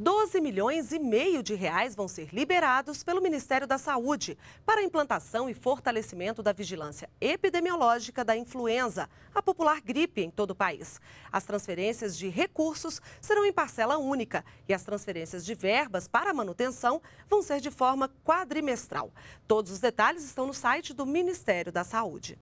12 milhões e meio de reais vão ser liberados pelo Ministério da Saúde para a implantação e fortalecimento da vigilância epidemiológica da influenza, a popular gripe em todo o país. As transferências de recursos serão em parcela única e as transferências de verbas para manutenção vão ser de forma quadrimestral. Todos os detalhes estão no site do Ministério da Saúde.